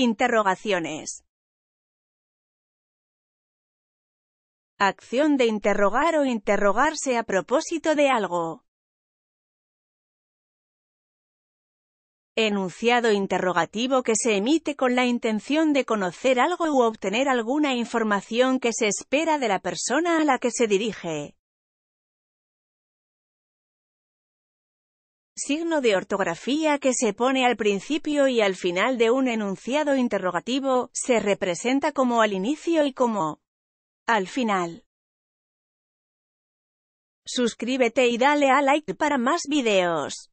Interrogaciones. Acción de interrogar o interrogarse a propósito de algo. Enunciado interrogativo que se emite con la intención de conocer algo u obtener alguna información que se espera de la persona a la que se dirige. signo de ortografía que se pone al principio y al final de un enunciado interrogativo, se representa como al inicio y como al final. Suscríbete y dale a like para más videos.